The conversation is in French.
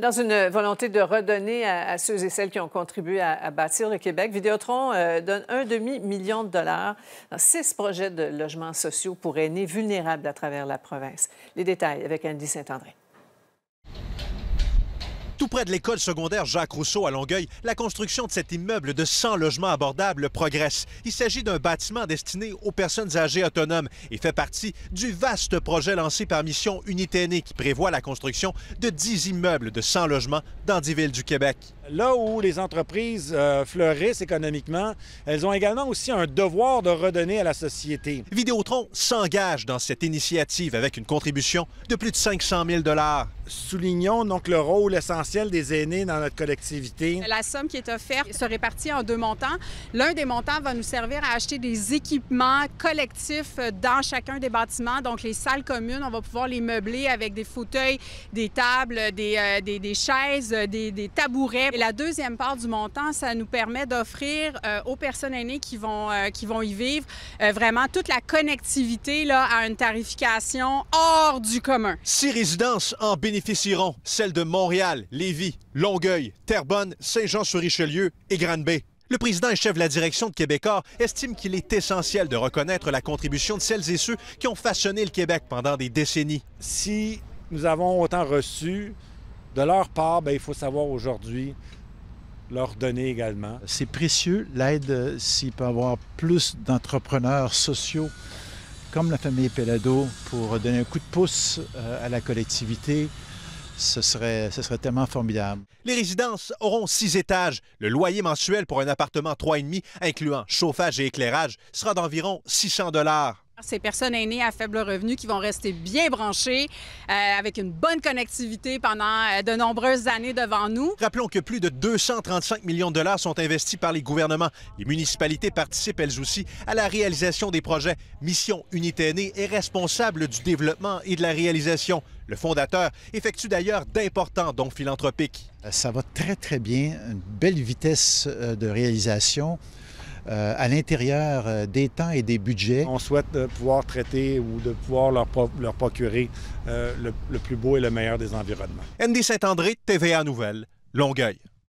Dans une volonté de redonner à, ceux et celles qui ont contribué à, bâtir le Québec, Vidéotron euh, donne un demi-million de dollars dans six projets de logements sociaux pour aînés vulnérables à travers la province. Les détails avec Andy Saint-André. Tout près de l'école secondaire Jacques Rousseau à Longueuil, la construction de cet immeuble de 100 logements abordables progresse. Il s'agit d'un bâtiment destiné aux personnes âgées autonomes et fait partie du vaste projet lancé par Mission Unité uniténée qui prévoit la construction de 10 immeubles de 100 logements dans 10 villes du Québec. Là où les entreprises euh, fleurissent économiquement, elles ont également aussi un devoir de redonner à la société. Vidéotron s'engage dans cette initiative avec une contribution de plus de 500 000 soulignons donc le rôle essentiel des aînés dans notre collectivité. La somme qui est offerte se répartit en deux montants. L'un des montants va nous servir à acheter des équipements collectifs dans chacun des bâtiments. Donc, les salles communes, on va pouvoir les meubler avec des fauteuils, des tables, des, euh, des, chaises, des, des, tabourets. Et la deuxième part du montant, ça nous permet d'offrir euh, aux personnes aînées qui vont, euh, qui vont y vivre vraiment toute la connectivité là, à une tarification hors du commun. Six résidences en bénéficieront celles de Montréal, Lévis, Longueuil, Terrebonne, Saint-Jean-sur-Richelieu et Grande-Bay. Le président et chef de la direction de Québécois estime qu'il est essentiel de reconnaître la contribution de celles et ceux qui ont façonné le Québec pendant des décennies. Si nous avons autant reçu de leur part, ben, il faut savoir aujourd'hui leur donner également. C'est précieux, l'aide, euh, s'il peut avoir plus d'entrepreneurs sociaux comme la famille Pelado, pour donner un coup de pouce euh, à la collectivité. Ce serait, tellement formidable. Les résidences auront six étages. Le loyer mensuel pour un appartement 3,5, incluant chauffage et éclairage, sera d'environ 600 dollars. Ces personnes aînées à faible revenu qui vont rester bien branchées euh, avec une bonne connectivité pendant euh, de nombreuses années devant nous. Rappelons que plus de 235 millions de dollars sont investis par les gouvernements. Les municipalités participent elles aussi à la réalisation des projets. Mission Unité aînée est responsable du développement et de la réalisation. Le fondateur effectue d'ailleurs d'importants dons philanthropiques. Ça va très très bien, une belle vitesse euh, de réalisation. Euh, à l'intérieur euh, des temps et des budgets. On souhaite pouvoir traiter ou de pouvoir leur, procurer euh, le, plus beau et le meilleur des environnements. N.D. Saint-André, TVA Nouvelle, Longueuil.